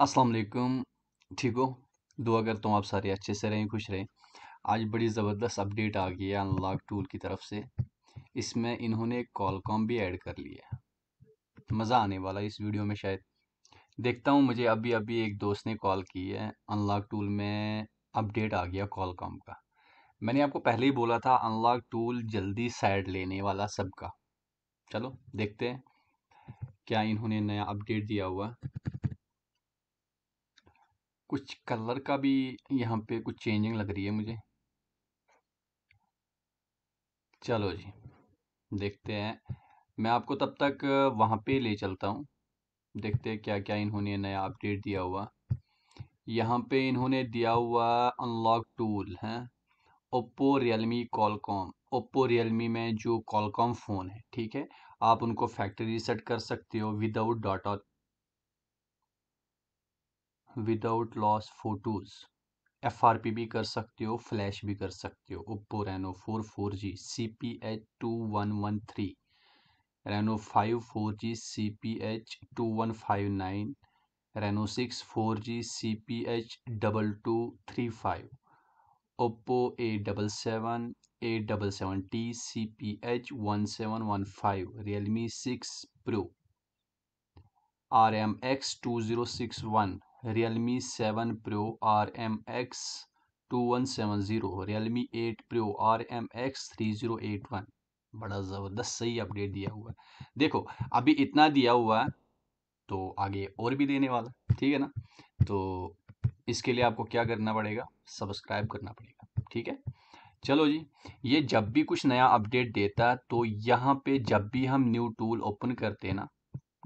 अस्सलाम वालेकुम ठीक हो दुआ करता हूँ आप सारे अच्छे से रहें खुश रहें आज बड़ी ज़बरदस्त अपडेट आ गई है अनलॉक टूल की तरफ से इसमें इन्होंने एक कॉल कॉम भी ऐड कर लिया है मज़ा आने वाला है इस वीडियो में शायद देखता हूँ मुझे अभी अभी एक दोस्त ने कॉल की है अनलॉक टूल में अपडेट आ गया कॉल कॉम का मैंने आपको पहले ही बोला था अनलॉक टूल जल्दी साइड लेने वाला सबका चलो देखते हैं क्या इन्होंने नया अपडेट दिया हुआ कुछ कलर का भी यहाँ पे कुछ चेंजिंग लग रही है मुझे चलो जी देखते हैं मैं आपको तब तक वहाँ पे ले चलता हूँ देखते हैं क्या क्या इन्होंने नया अपडेट दिया हुआ यहाँ पे इन्होंने दिया हुआ अनलॉक टूल है Oppo Realme Qualcomm Oppo Realme में जो कॉलकॉम फ़ोन है ठीक है आप उनको फैक्ट्री सेट कर सकते हो without data without loss photos F R P भी कर सकते हो फ्लैश भी कर सकते हो Oppo Reno four four G C P H two one one three Reno five four G C P H two one five nine Reno six four G C P H double two three five Oppo A double seven A double seven T C P H one seven one five Realme six pro R M X two zero six one Realme seven pro R M X two one seven zero Realme eight pro R M X three zero eight one बड़ा ज़बरदस्त सही update दिया हुआ है देखो अभी इतना दिया हुआ है तो आगे और भी देने वाला ठीक है ना तो इसके लिए आपको क्या करना पड़ेगा सब्सक्राइब करना पड़ेगा ठीक है चलो जी ये जब भी कुछ नया अपडेट देता है तो यहाँ पे जब भी हम न्यू टूल ओपन करते हैं ना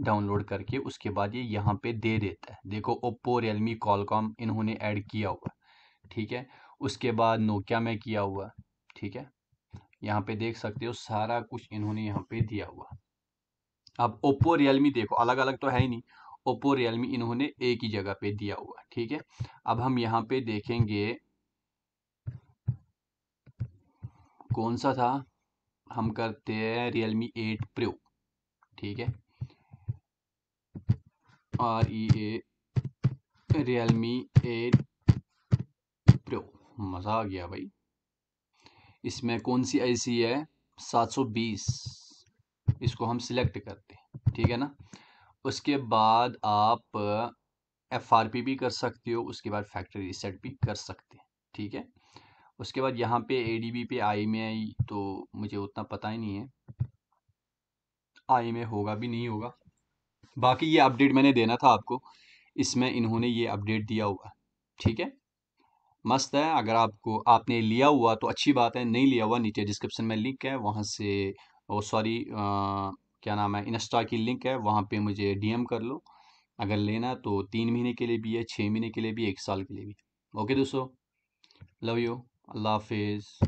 डाउनलोड करके उसके बाद ये यहाँ पे दे देता है देखो ओप्पो रियलमी कॉलकॉम इन्होंने ऐड किया हुआ ठीक है उसके बाद नोकिया में किया हुआ ठीक है यहाँ पे देख सकते हो सारा कुछ इन्होंने यहाँ पे दिया हुआ अब ओप्पो रियलमी देखो अलग अलग तो है ही नहीं ओप्पो रियलमी इन्होंने एक ही जगह पे दिया हुआ ठीक है अब हम यहाँ पे देखेंगे कौन सा था हम करते हैं रियलमी एट प्रो ठीक है R E A Realme eight pro मज़ा आ गया भाई इसमें कौन सी आईसी है 720 इसको हम सिलेक्ट करते हैं ठीक है ना उसके बाद आप एफ आर पी भी कर सकते हो उसके बाद फैक्ट्री रिसेट भी कर सकते हैं ठीक है उसके बाद यहाँ पे ए डी बी पे आई में आई तो मुझे उतना पता ही नहीं है आई में होगा भी नहीं होगा बाकी ये अपडेट मैंने देना था आपको इसमें इन्होंने ये अपडेट दिया हुआ ठीक है मस्त है अगर आपको आपने लिया हुआ तो अच्छी बात है नहीं लिया हुआ नीचे डिस्क्रिप्शन में लिंक है वहाँ से वो सॉरी क्या नाम है इंस्टा की लिंक है वहाँ पे मुझे डीएम कर लो अगर लेना तो तीन महीने के लिए भी है छः महीने के लिए भी एक साल के लिए भी ओके दोस्तों लव यू अल्लाह हाफिज़